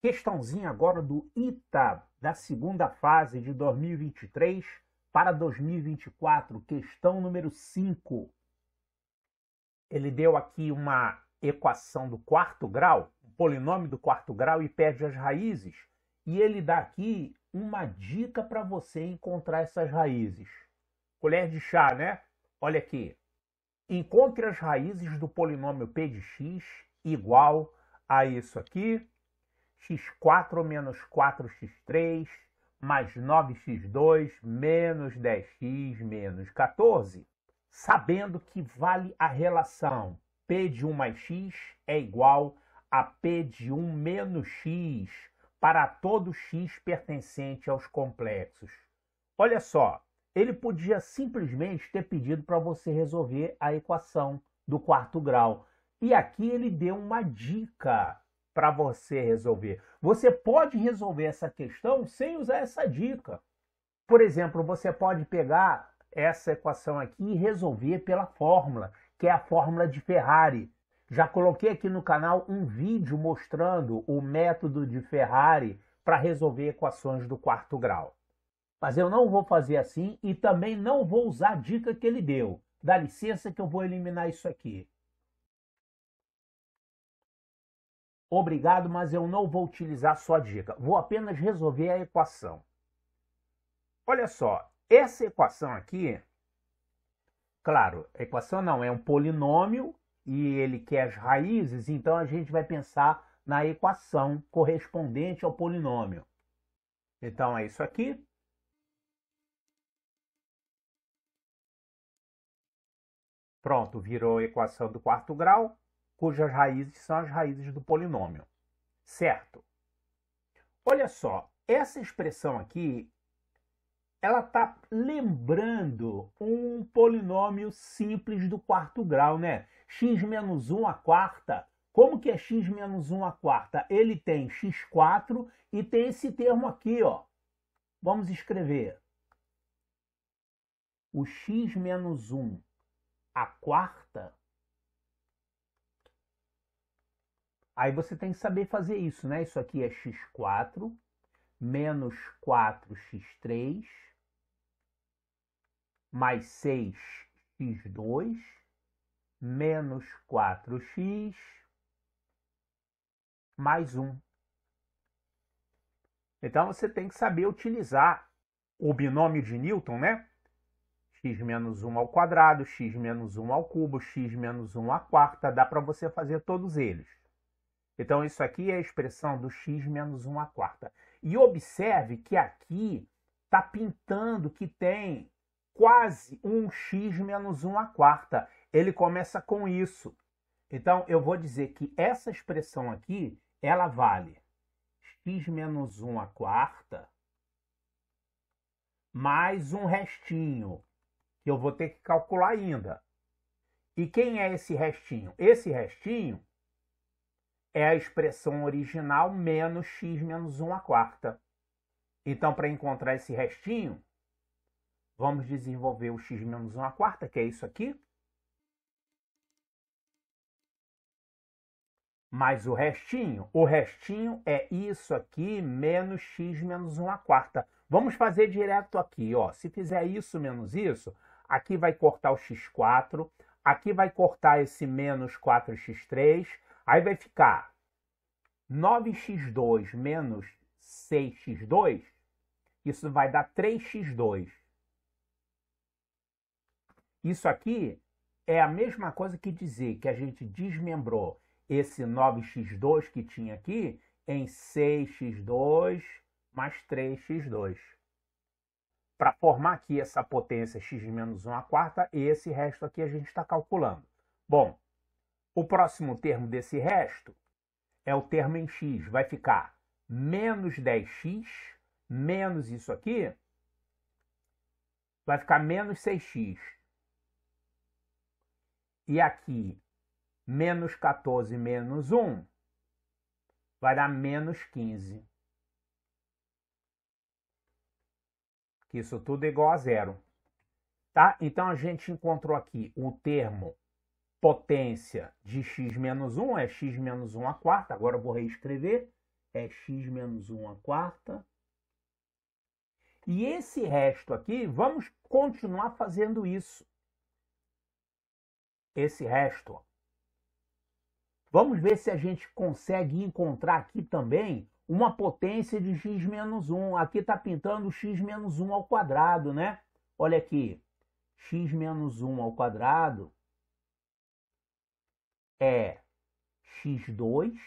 Questãozinha agora do ITA da segunda fase de 2023 para 2024, questão número 5. Ele deu aqui uma equação do quarto grau, um polinômio do quarto grau e pede as raízes, e ele dá aqui uma dica para você encontrar essas raízes. Colher de chá, né? Olha aqui. Encontre as raízes do polinômio p de x igual a isso aqui, x4 menos 4x3 mais 9x2 menos 10x menos 14, sabendo que vale a relação p de 1 mais x é igual a p de 1 menos x para todo x pertencente aos complexos. Olha só, ele podia simplesmente ter pedido para você resolver a equação do quarto grau. E aqui ele deu uma dica para você resolver. Você pode resolver essa questão sem usar essa dica. Por exemplo, você pode pegar essa equação aqui e resolver pela fórmula, que é a fórmula de Ferrari. Já coloquei aqui no canal um vídeo mostrando o método de Ferrari para resolver equações do quarto grau. Mas eu não vou fazer assim e também não vou usar a dica que ele deu. Dá licença que eu vou eliminar isso aqui. Obrigado, mas eu não vou utilizar sua dica. Vou apenas resolver a equação. Olha só, essa equação aqui, claro, equação não, é um polinômio e ele quer as raízes, então a gente vai pensar na equação correspondente ao polinômio. Então é isso aqui. Pronto, virou a equação do quarto grau cujas raízes são as raízes do polinômio. Certo? Olha só, essa expressão aqui ela está lembrando um polinômio simples do quarto grau, né? x menos 1 a quarta. Como que é x menos 1 a quarta? Ele tem x4 e tem esse termo aqui, ó. Vamos escrever. O x menos 1 a quarta Aí você tem que saber fazer isso, né? Isso aqui é x4 menos 4x3 mais 6x2 menos 4x mais 1. Então você tem que saber utilizar o binômio de Newton, né? x menos 1 ao quadrado, x menos 1 ao cubo, x menos 1 à quarta, dá para você fazer todos eles. Então, isso aqui é a expressão do x menos 1 à quarta. E observe que aqui está pintando que tem quase um x menos 1 à quarta. Ele começa com isso. Então, eu vou dizer que essa expressão aqui, ela vale x menos 1 à quarta mais um restinho, que eu vou ter que calcular ainda. E quem é esse restinho? Esse restinho é a expressão original menos x menos 1 à quarta. Então, para encontrar esse restinho, vamos desenvolver o x menos 1 à quarta, que é isso aqui. mais o restinho. O restinho é isso aqui menos x menos 1 à quarta. Vamos fazer direto aqui, ó. Se fizer isso menos isso, aqui vai cortar o x4, aqui vai cortar esse menos 4x3, Aí vai ficar 9x2 menos 6x2, isso vai dar 3x2. Isso aqui é a mesma coisa que dizer que a gente desmembrou esse 9x2 que tinha aqui em 6x2 mais 3x2. Para formar aqui essa potência x menos 1 a quarta, esse resto aqui a gente está calculando. Bom, o próximo termo desse resto é o termo em x. Vai ficar menos 10x menos isso aqui. Vai ficar menos 6x. E aqui, menos 14 menos 1 vai dar menos 15. Que isso tudo é igual a zero. Tá? Então, a gente encontrou aqui o termo potência de x menos 1 é x menos 1 a quarta. Agora eu vou reescrever. É x menos 1 a quarta. E esse resto aqui, vamos continuar fazendo isso. Esse resto. Ó. Vamos ver se a gente consegue encontrar aqui também uma potência de x menos 1. Aqui está pintando x menos 1 ao quadrado, né? Olha aqui, x menos 1 ao quadrado é x2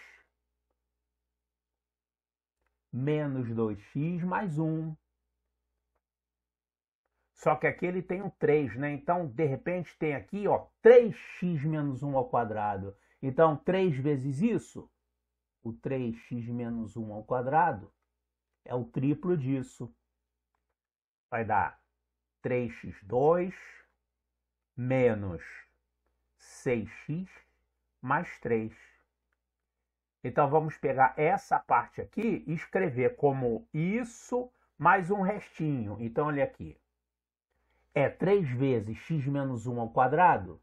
menos 2x mais 1. Só que aqui ele tem um 3, né? Então, de repente, tem aqui, ó, 3x menos 1 ao quadrado. Então, 3 vezes isso, o 3x menos 1 ao quadrado, é o triplo disso. Vai dar 3x2 menos 6x mais 3. Então, vamos pegar essa parte aqui e escrever como isso mais um restinho. Então, olha aqui. É 3 vezes x menos 1 ao quadrado?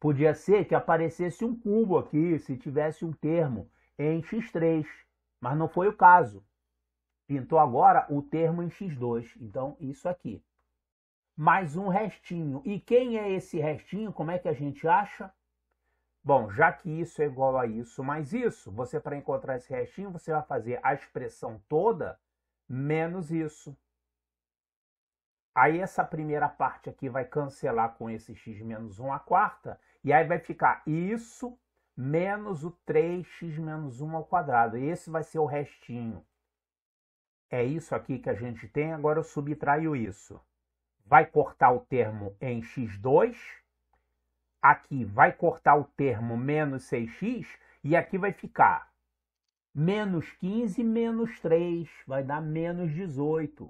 Podia ser que aparecesse um cubo aqui, se tivesse um termo em x3, mas não foi o caso. Pintou agora o termo em x2, então isso aqui. Mais um restinho. E quem é esse restinho? Como é que a gente acha? Bom, já que isso é igual a isso mais isso, você para encontrar esse restinho, você vai fazer a expressão toda menos isso. Aí essa primeira parte aqui vai cancelar com esse x menos 1 a quarta, e aí vai ficar isso menos o 3x menos 1 ao quadrado. Esse vai ser o restinho. É isso aqui que a gente tem, agora eu subtraio isso. Vai cortar o termo em x2, aqui vai cortar o termo menos 6x e aqui vai ficar menos 15 menos 3, vai dar menos 18.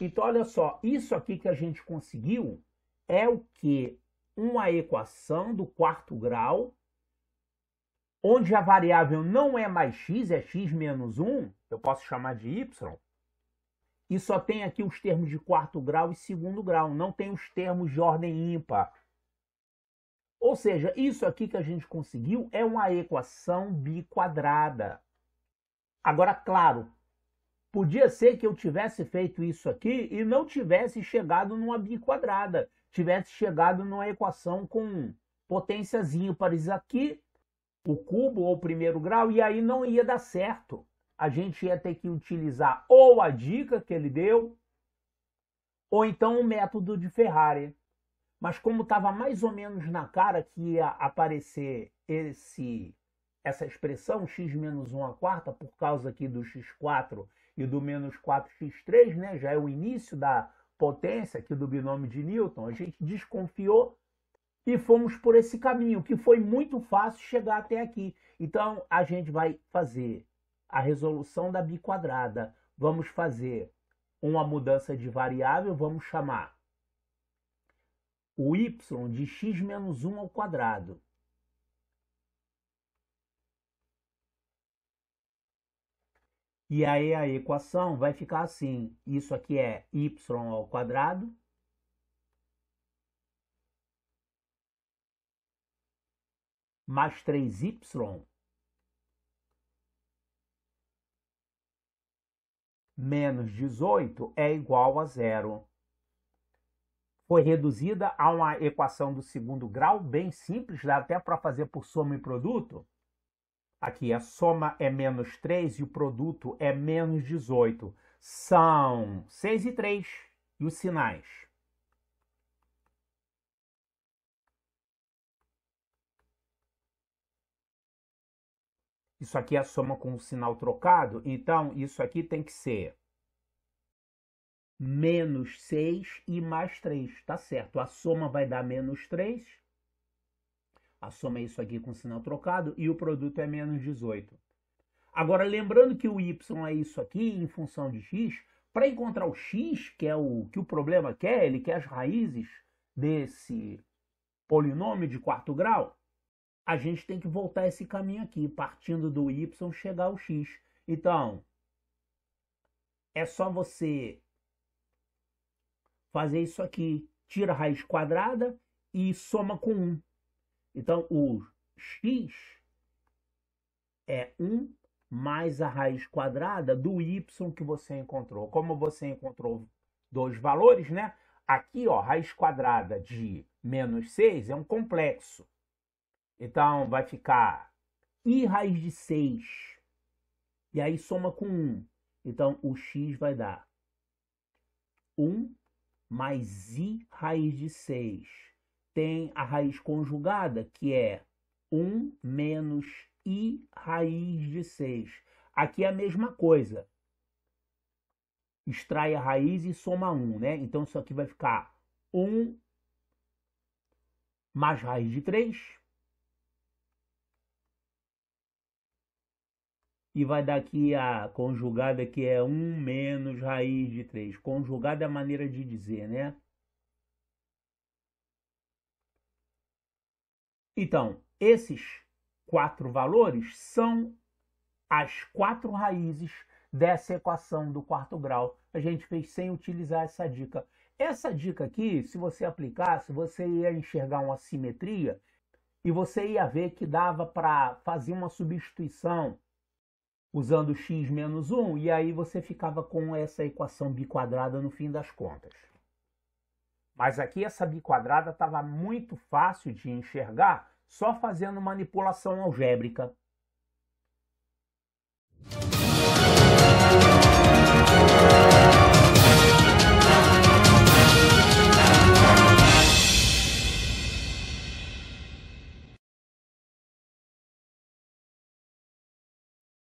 Então, olha só, isso aqui que a gente conseguiu é o que? Uma equação do quarto grau, onde a variável não é mais x, é x menos 1, eu posso chamar de y, e só tem aqui os termos de quarto grau e segundo grau, não tem os termos de ordem ímpar. Ou seja, isso aqui que a gente conseguiu é uma equação biquadrada. Agora, claro, podia ser que eu tivesse feito isso aqui e não tivesse chegado numa biquadrada, tivesse chegado numa equação com potências ímpares aqui, o cubo ou primeiro grau, e aí não ia dar certo a gente ia ter que utilizar ou a dica que ele deu, ou então o método de Ferrari. Mas como estava mais ou menos na cara que ia aparecer esse essa expressão x menos 1 a quarta, por causa aqui do x4 e do menos 4x3, né? já é o início da potência aqui do binômio de Newton, a gente desconfiou e fomos por esse caminho, que foi muito fácil chegar até aqui. Então, a gente vai fazer a resolução da biquadrada. Vamos fazer uma mudança de variável, vamos chamar o y de x menos 1 ao quadrado. E aí a equação vai ficar assim, isso aqui é y ao quadrado, mais 3y menos 18 é igual a zero. Foi reduzida a uma equação do segundo grau, bem simples, dá até para fazer por soma e produto. Aqui a soma é menos 3 e o produto é menos 18. São 6 e 3 e os sinais. Isso aqui é soma com o sinal trocado, então isso aqui tem que ser menos 6 e mais 3, tá certo? A soma vai dar menos 3, a soma é isso aqui com sinal trocado, e o produto é menos 18. Agora, lembrando que o y é isso aqui em função de x, para encontrar o x, que é o que o problema quer, ele quer as raízes desse polinômio de quarto grau, a gente tem que voltar esse caminho aqui, partindo do Y, chegar ao X. Então, é só você fazer isso aqui. Tira a raiz quadrada e soma com 1. Então, o X é 1 mais a raiz quadrada do Y que você encontrou. Como você encontrou dois valores, né? Aqui, ó, raiz quadrada de menos 6 é um complexo. Então, vai ficar i raiz de 6. E aí soma com 1. Então, o x vai dar 1 mais i raiz de 6. Tem a raiz conjugada, que é 1 menos i raiz de 6. Aqui é a mesma coisa. Extrai a raiz e soma 1, né? Então, isso aqui vai ficar 1 mais raiz de 3 e vai dar aqui a conjugada que é 1 menos raiz de 3. Conjugada é a maneira de dizer, né? Então, esses quatro valores são as quatro raízes dessa equação do quarto grau. A gente fez sem utilizar essa dica. Essa dica aqui, se você aplicasse, você ia enxergar uma simetria e você ia ver que dava para fazer uma substituição usando x menos 1, e aí você ficava com essa equação biquadrada no fim das contas. Mas aqui essa biquadrada estava muito fácil de enxergar só fazendo manipulação algébrica.